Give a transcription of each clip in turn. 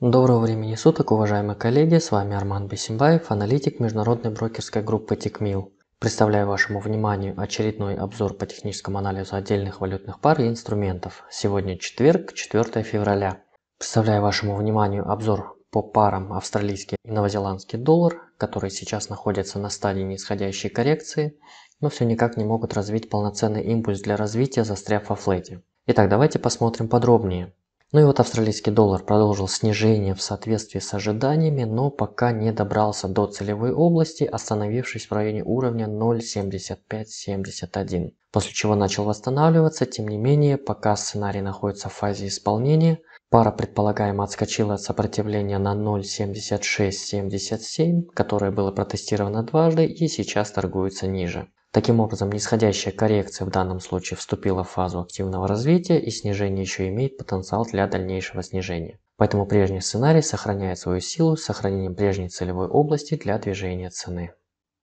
Доброго времени суток, уважаемые коллеги, с вами Арман Бесимбаев, аналитик международной брокерской группы Тикмил. Представляю вашему вниманию очередной обзор по техническому анализу отдельных валютных пар и инструментов. Сегодня четверг, 4 февраля. Представляю вашему вниманию обзор по парам австралийский и новозеландский доллар, которые сейчас находятся на стадии нисходящей коррекции, но все никак не могут развить полноценный импульс для развития, застряв во флете. Итак, давайте посмотрим подробнее. Ну и вот австралийский доллар продолжил снижение в соответствии с ожиданиями, но пока не добрался до целевой области, остановившись в районе уровня 0.7571, после чего начал восстанавливаться, тем не менее, пока сценарий находится в фазе исполнения, пара предполагаемо отскочила от сопротивления на 0.7677, которое было протестировано дважды и сейчас торгуется ниже. Таким образом, нисходящая коррекция в данном случае вступила в фазу активного развития и снижение еще имеет потенциал для дальнейшего снижения. Поэтому прежний сценарий сохраняет свою силу с сохранением прежней целевой области для движения цены.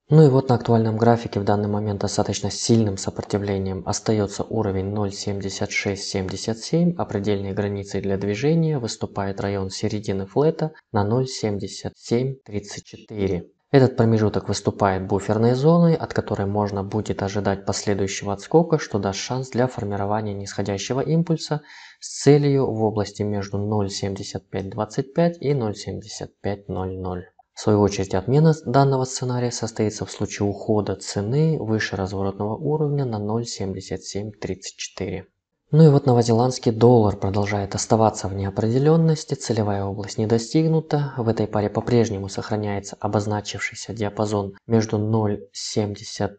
Ну и вот на актуальном графике в данный момент достаточно сильным сопротивлением остается уровень 0.7677, а предельной границей для движения выступает район середины флета на 0.7734. Этот промежуток выступает буферной зоной, от которой можно будет ожидать последующего отскока, что даст шанс для формирования нисходящего импульса с целью в области между 0.7525 и 0.7500. В свою очередь отмена данного сценария состоится в случае ухода цены выше разворотного уровня на 0.7734. Ну и вот новозеландский доллар продолжает оставаться в неопределенности, целевая область не достигнута, в этой паре по-прежнему сохраняется обозначившийся диапазон между 0.7130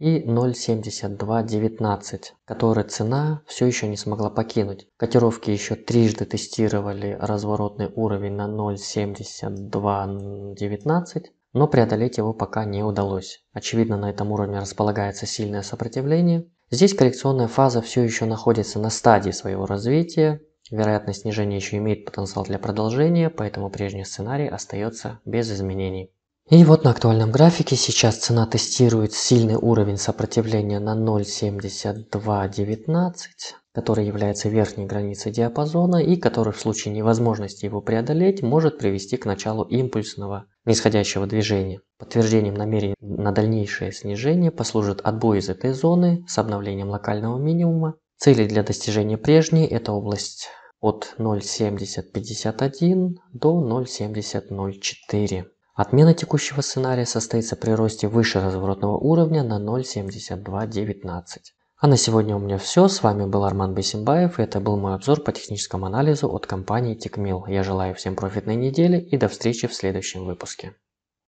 и 0.7219, который цена все еще не смогла покинуть. Котировки еще трижды тестировали разворотный уровень на 0.7219, но преодолеть его пока не удалось. Очевидно, на этом уровне располагается сильное сопротивление, Здесь коррекционная фаза все еще находится на стадии своего развития, вероятность снижения еще имеет потенциал для продолжения, поэтому прежний сценарий остается без изменений. И вот на актуальном графике сейчас цена тестирует сильный уровень сопротивления на 0.7219, который является верхней границей диапазона и который в случае невозможности его преодолеть может привести к началу импульсного нисходящего движения. Подтверждением намерений на дальнейшее снижение послужит отбой из этой зоны с обновлением локального минимума. Цели для достижения прежней – это область от 0.7051 до 0.7004. Отмена текущего сценария состоится при росте выше разворотного уровня на 0.7219. А на сегодня у меня все. С вами был Арман Бесимбаев, и это был мой обзор по техническому анализу от компании TechMill. Я желаю всем профитной недели и до встречи в следующем выпуске.